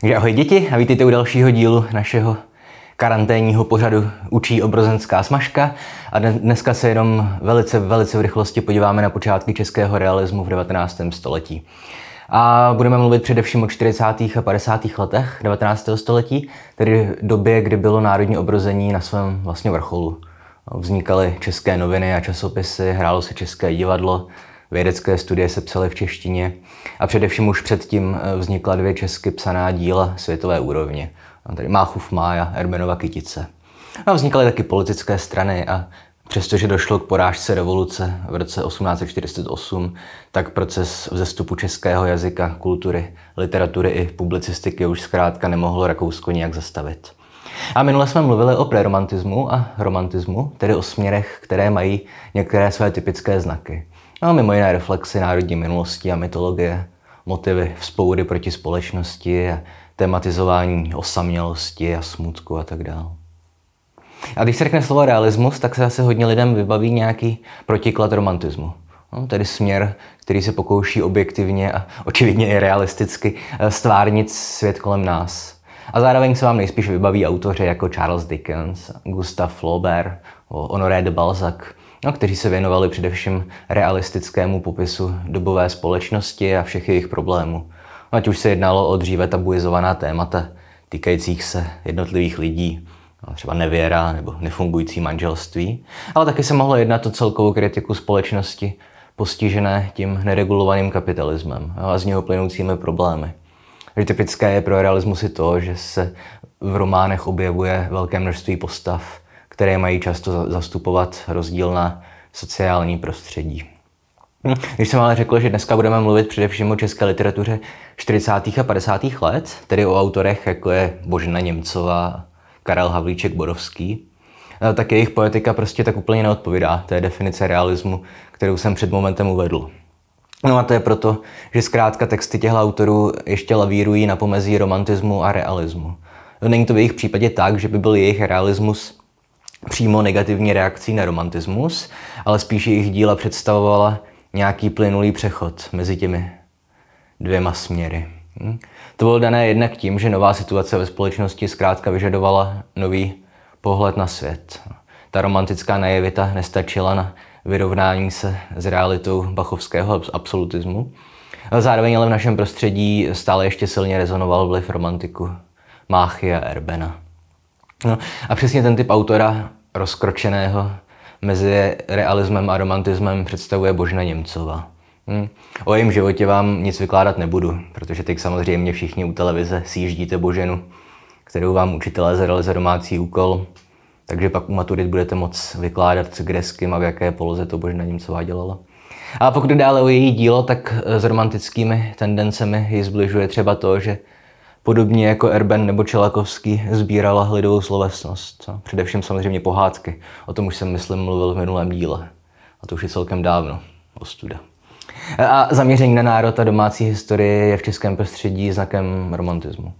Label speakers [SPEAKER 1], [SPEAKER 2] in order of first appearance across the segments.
[SPEAKER 1] Takže ahoj děti a vítejte u dalšího dílu našeho karanténního pořadu Učí obrozenská smažka a dneska se jenom velice, velice v rychlosti podíváme na počátky českého realismu v 19. století. A budeme mluvit především o 40. a 50. letech 19. století, tedy době, kdy bylo národní obrození na svém vlastně vrcholu. Vznikaly české noviny a časopisy, hrálo se české divadlo, Vědecké studie se psaly v češtině a především už předtím eh, vznikla dvě česky psaná díla světové úrovně. Tady Máchův Mája, Ermenova Kytice. A vznikaly taky politické strany a Přestože došlo k porážce revoluce v roce 1848, tak proces vzestupu českého jazyka, kultury, literatury i publicistiky už zkrátka nemohlo Rakousko nijak zastavit. A minule jsme mluvili o preromantismu a romantismu, tedy o směrech, které mají některé své typické znaky. No a mimo jiné reflexy národní minulosti a mytologie, motivy vzpoury proti společnosti, tematizování osamělosti a smutku a tak dále. A když se řekne slovo realismus, tak se asi hodně lidem vybaví nějaký protiklad romantismu. No, tedy směr, který se pokouší objektivně a očividně i realisticky eh, stvárnit svět kolem nás. A zároveň se vám nejspíš vybaví autoři jako Charles Dickens, Gustav Flaubert, Honoré de Balzac, no, kteří se věnovali především realistickému popisu dobové společnosti a všech jejich problémů. Ať už se jednalo o dříve tabuizovaná témata týkajících se jednotlivých lidí, třeba nevěra nebo nefungující manželství, ale taky se mohlo jednat o celkovou kritiku společnosti postižené tím neregulovaným kapitalismem no, a z něho plynoucími problémy. Že typické je pro realismus i to, že se v románech objevuje velké množství postav, které mají často zastupovat rozdílná sociální prostředí. Hm, když jsem ale řekl, že dneska budeme mluvit především o české literatuře 40. a 50. let, tedy o autorech jako je Božena Němcová, Karel Havlíček Borovský, eh, tak jejich poetika prostě tak úplně neodpovídá té definice realismu, kterou jsem před momentem uvedl. No a to je proto, že zkrátka texty těchto autorů ještě lavírují na pomezí romantismu a realismu. Není to v jejich případě tak, že by byl jejich realismus přímo negativní reakcí na romantismus, ale spíš jejich díla představovala nějaký plynulý přechod mezi těmi dvěma směry. Hm? To bylo dané jednak tím, že nová situace ve společnosti zkrátka vyžadovala nový pohled na svět. Ta romantická najevita nestačila na vyrovnání se s realitou bachovského absolutismu. Zároveň ale v našem prostředí stále ještě silně rezonoval vliv romantiku Máchy a Erbena. No, a přesně ten typ autora rozkročeného mezi realismem a romantismem představuje Božna Němcova. Hmm. O jejím životě vám nic vykládat nebudu, protože teď samozřejmě všichni u televize sjíždíte Boženu, kterou vám učitelé zadali za domácí úkol, takže pak u maturit budete moc vykládat, kde s kým a v jaké poloze to Božena Němcová dělala. A pokud dále o její dílo, tak eh, s romantickými tendencemi ji zbližuje třeba to, že Podobně jako Erben nebo Čelakovský sbírala lidovou slovesnost. Především samozřejmě pohádky. O tom už jsem, myslím, mluvil v minulém díle. A to už je celkem dávno. Ostuda. A zaměření na národ a domácí historie je v českém prostředí znakem romantismu.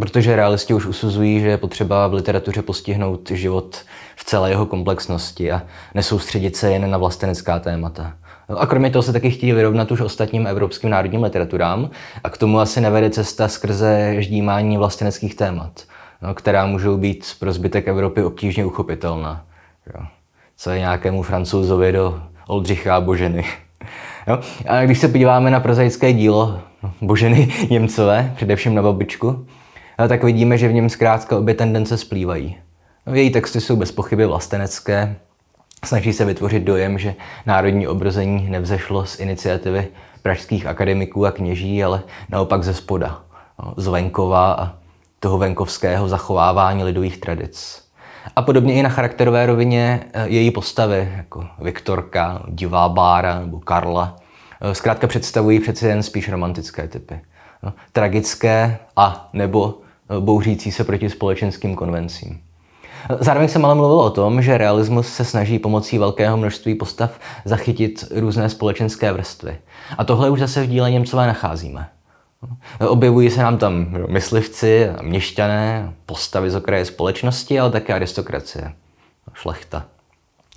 [SPEAKER 1] Protože realisti už usuzují, že je potřeba v literatuře postihnout život v celé jeho komplexnosti a nesoustředit se jen na vlastenecká témata a kromě toho se taky chtějí vyrovnat už ostatním evropským národním literaturám a k tomu asi nevede cesta skrze ždímání vlasteneckých témat, no, která můžou být pro zbytek Evropy obtížně uchopitelná. Jo. Co je nějakému francouzovi do Oldřicha a Boženy. Jo? A když se podíváme na prozaické dílo Boženy Němcové, především na babičku, no, tak vidíme, že v něm zkrátka obě tendence splývají. No, její texty jsou bez pochyby vlastenecké, Snaží se vytvořit dojem, že národní obrození nevzešlo z iniciativy pražských akademiků a kněží, ale naopak ze spoda, no, z venkova a toho venkovského zachovávání lidových tradic. A podobně i na charakterové rovině eh, její postavy, jako Viktorka, Divá Bára nebo Karla, eh, zkrátka představují přece jen spíš romantické typy. No, tragické a nebo eh, bouřící se proti společenským konvencím. Zároveň se ale mluvilo o tom, že realismus se snaží pomocí velkého množství postav zachytit různé společenské vrstvy. A tohle už zase v díle Němcové nacházíme. Objevují se nám tam myslivci, měšťané, postavy z okraje společnosti, ale také aristokracie, šlechta.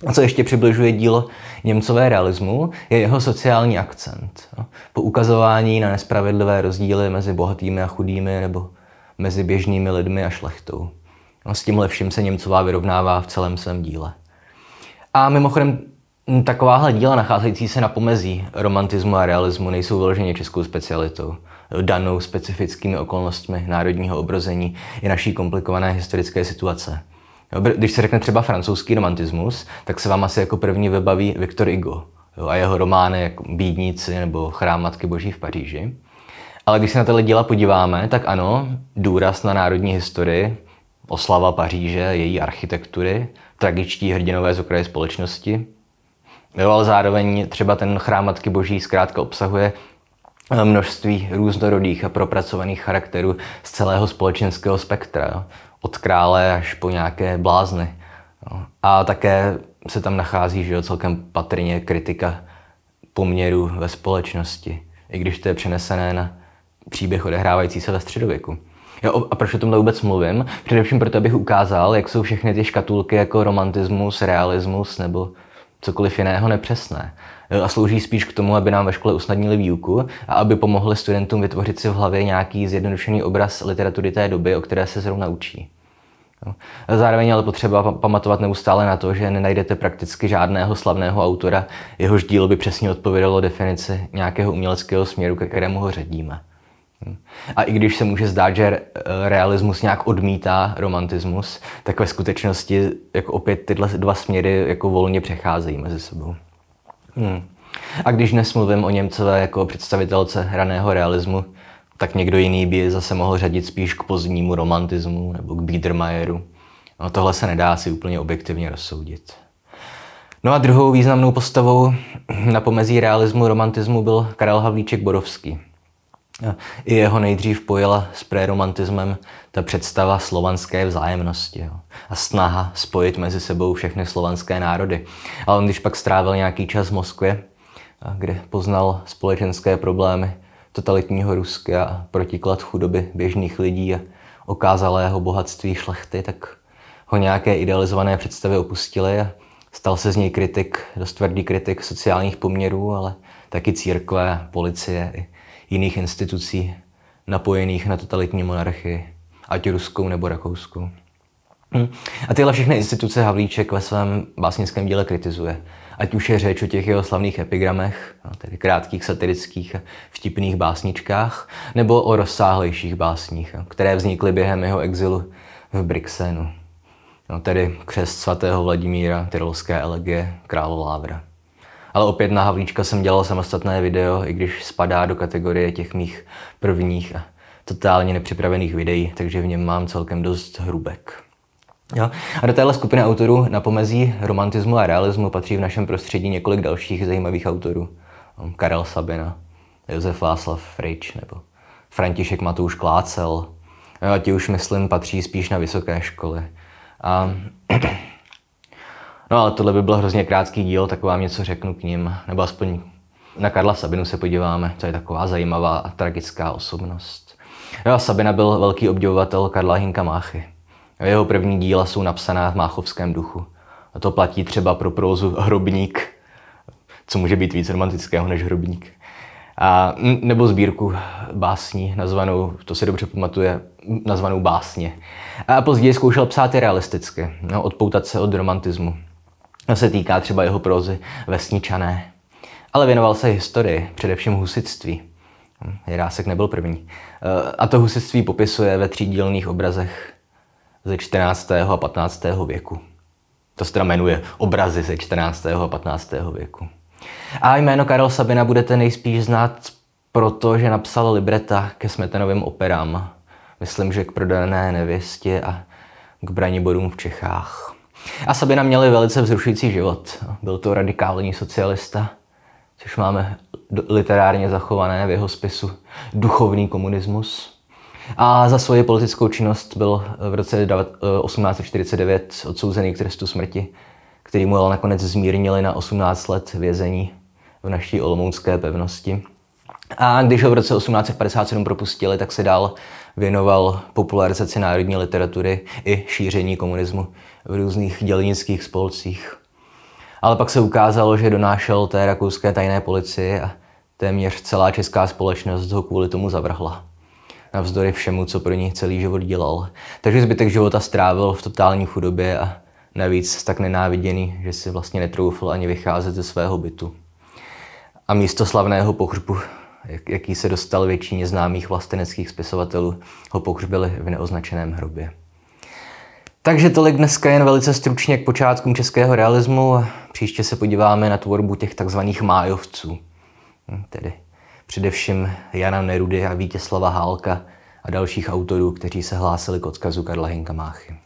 [SPEAKER 1] A co ještě přibližuje dílo Němcové realismu, je jeho sociální akcent. Po ukazování na nespravedlivé rozdíly mezi bohatými a chudými nebo mezi běžnými lidmi a šlechtou. No a s tímhle vším se Němcová vyrovnává v celém svém díle. A mimochodem, takováhle díla nacházející se na pomezí romantismu a realismu nejsou vyloženě českou specialitou danou specifickými okolnostmi národního obrození i naší komplikované historické situace. Když se řekne třeba francouzský romantismus, tak se vám asi jako první vybaví Victor Hugo a jeho romány jako Bídníci nebo Chrám Matky Boží v Paříži. Ale když se na tyhle díla podíváme, tak ano, důraz na národní historii, oslava Paříže, její architektury, tragičtí hrdinové z okraje společnosti. Jo, ale zároveň třeba ten chrám Matky Boží zkrátka obsahuje eh, množství různorodých a propracovaných charakterů z celého společenského spektra. Jo. Od krále až po nějaké blázny. Jo. A také se tam nachází že jo, celkem patrně kritika poměrů ve společnosti, i když to je přenesené na příběh odehrávající se ve středověku. Jo, a proč o tomhle vůbec mluvím? Především proto, abych ukázal, jak jsou všechny ty škatulky jako romantismus, realismus nebo cokoliv jiného nepřesné. A slouží spíš k tomu, aby nám ve škole usnadnili výuku a aby pomohli studentům vytvořit si v hlavě nějaký zjednodušený obraz literatury té doby, o které se zrovna učí. Zároveň ale potřeba pamatovat neustále na to, že nenajdete prakticky žádného slavného autora, jehož dílo by přesně odpovědalo definici nějakého uměleckého směru, ke kterému ho ředíme. A i když se může zdát, že eh, realismus nějak odmítá romantismus, tak ve skutečnosti jako opět tyhle dva směry jako volně přecházejí mezi sebou. Hmm. A když dnes mluvím o Němcové jako představitelce raného realismu, tak někdo jiný by zase mohl řadit spíš k pozdnímu romantismu nebo k Biedermajeru. No, tohle se nedá si úplně objektivně rozsoudit. No a druhou významnou postavou na pomezí realismu romantismu byl Karel Havlíček Borovský – i jeho nejdřív pojila s preromantismem ta představa slovanské vzájemnosti jo, a snaha spojit mezi sebou všechny slovanské národy. A on když pak strávil nějaký čas v Moskvě, kde poznal společenské problémy totalitního Ruska a protiklad chudoby běžných lidí a okázalého bohatství šlechty, tak ho nějaké idealizované představy opustily a stal se z něj kritik, dost tvrdý kritik sociálních poměrů, ale taky církve, policie i jiných institucí napojených na totalitní monarchii, ať ruskou nebo rakouskou. Hm. A tyhle všechny instituce Havlíček ve svém básnickém díle kritizuje. Ať už je řeč o těch jeho slavných epigramech, tedy krátkých satirických vtipných básničkách, nebo o rozsáhlejších básních, které vznikly během jeho exilu v Brixenu. No, tedy křest svatého Vladimíra, tyrolské elegie, králo Lávra. Ale opět na Havlíčka jsem dělal samostatné video, i když spadá do kategorie těch mých prvních a totálně nepřipravených videí, takže v něm mám celkem dost hrubek. Jo. A do téhle skupiny autorů na pomezí romantismu a realismu patří v našem prostředí několik dalších zajímavých autorů. Hm, Karel Sabina, Josef Václav Frič nebo František Matouš Klácel. Jo, ti už, myslím, patří spíš na vysoké školy. A No ale tohle by byl hrozně krátký díl, tak vám něco řeknu k ním, nebo aspoň na Karla Sabinu se podíváme, to je taková zajímavá a tragická osobnost. Jo, no Sabina byl velký obdivovatel Karla Hinka Máchy. Jeho první díla jsou napsaná v máchovském duchu. A to platí třeba pro prózu Hrobník, co může být víc romantického než Hrobník. A, nebo sbírku básní, nazvanou, to se dobře pamatuje, nazvanou básně. A později zkoušel psát i realisticky, no, odpoutat se od romantismu. No se týká třeba jeho prozy Vesničané. Ale věnoval se historii, především husitství. Hm, Jirásek nebyl první. Eh, a to husitství popisuje ve třídílných obrazech ze 14. a 15. věku. To se jmenuje obrazy ze 14. a 15. věku. A jméno Karel Sabina budete nejspíš znát, protože napsal libreta ke Smetanovým operám. Myslím, že k prodané nevěstě a k braniborům v Čechách. A Sabina měli velice vzrušující život. Byl to radikální socialista, což máme literárně zachované v jeho spisu Duchovní komunismus. A za svoji politickou činnost byl v roce 1849 eh, odsouzený k trestu smrti, který mu ale nakonec zmírnili na 18 let vězení v naší olomoucké pevnosti. A když ho v roce 1857 propustili, tak se dál věnoval popularizaci národní literatury i šíření komunismu v různých dělnických spolcích. Ale pak se ukázalo, že donášel té rakouské tajné policii a téměř celá česká společnost ho kvůli tomu zavrhla. Navzdory všemu, co pro ní celý život dělal. Takže zbytek života strávil v totální chudobě a navíc tak nenáviděný, že si vlastně netroufl ani vycházet ze svého bytu. A místo slavného pohřbu jak, jaký se dostal většině známých vlasteneckých spisovatelů, ho pohřbili v neoznačeném hrobě. Takže tolik dneska jen velice stručně k počátkům českého realismu příště se podíváme na tvorbu těch takzvaných májovců, hm, tedy především Jana Nerudy a Vítězslava Hálka a dalších autorů, kteří se hlásili k odkazu Karla Hinka Máchy.